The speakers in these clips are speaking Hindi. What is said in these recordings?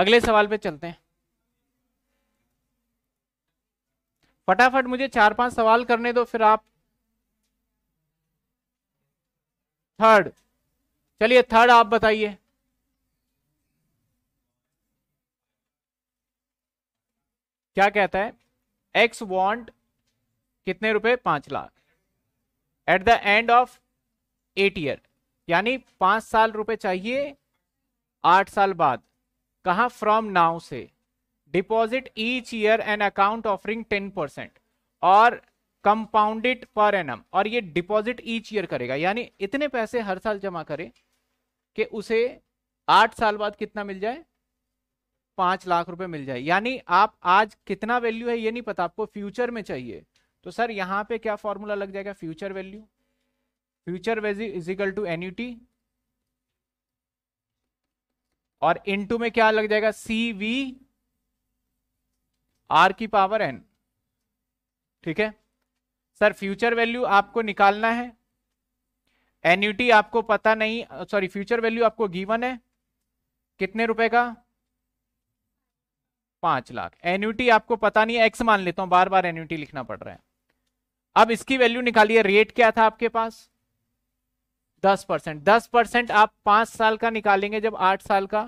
अगले सवाल पे चलते हैं फटाफट मुझे चार पांच सवाल करने दो फिर आप थर्ड चलिए थर्ड आप बताइए क्या कहता है एक्स वांट कितने रुपए पांच lakh at the end of eight year यानी पांच साल रुपए चाहिए आठ साल बाद कहा फ्रॉम नाउ से deposit each year an account offering ten percent और कंपाउंडेड पर एन और ये डिपॉजिट ईच ईयर करेगा यानी इतने पैसे हर साल जमा करे कि उसे आठ साल बाद कितना मिल जाए पांच लाख रुपए मिल जाए यानी आप आज कितना वैल्यू है ये नहीं पता आपको फ्यूचर में चाहिए तो सर यहां पे क्या फॉर्मूला लग जाएगा future value future value equal to annuity और इनटू में क्या लग जाएगा सी वी आर की पावर एन ठीक है सर फ्यूचर वैल्यू आपको निकालना है एन्यूटी आपको पता नहीं सॉरी फ्यूचर वैल्यू आपको गिवन है कितने रुपए का पांच लाख एन्यूटी आपको पता नहीं एक्स मान लेता हूं बार बार एन्यूटी लिखना पड़ रहा है अब इसकी वैल्यू निकालिए रेट क्या था आपके पास दस परसेंट दस परसेंट आप पांच साल का निकालेंगे जब आठ साल का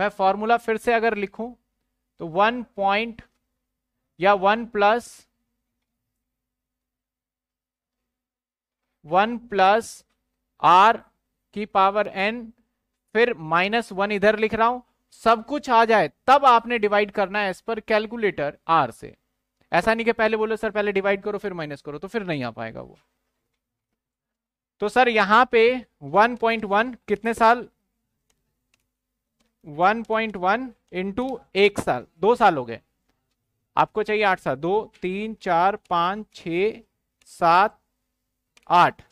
मैं फॉर्मूला फिर से अगर लिखूं तो वन पॉइंट या one plus one plus r की पावर एन फिर माइनस वन इधर लिख रहा हूं सब कुछ आ जाए तब आपने डिवाइड करना है एज पर कैलकुलेटर आर से ऐसा नहीं कि पहले बोलो सर पहले डिवाइड करो फिर माइनस करो तो फिर नहीं आ पाएगा वो तो सर यहां पे 1.1 कितने साल 1.1 पॉइंट वन इंटू एक साल दो साल हो गए आपको चाहिए आठ साल दो तीन चार पांच छ सात आठ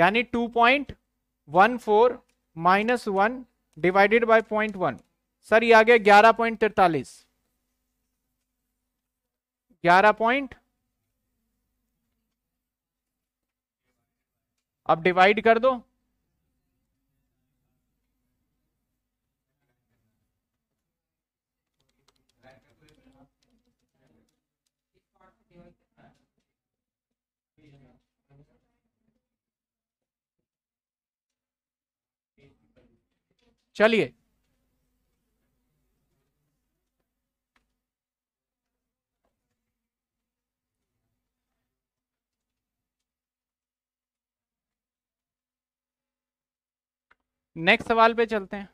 यानी two point one four minus one divided by point one sir ये आ गया ग्यारह पॉइंट तिरतालीस ग्यारह पॉइंट अब डिवाइड कर दो चलिए नेक्स्ट सवाल पे चलते हैं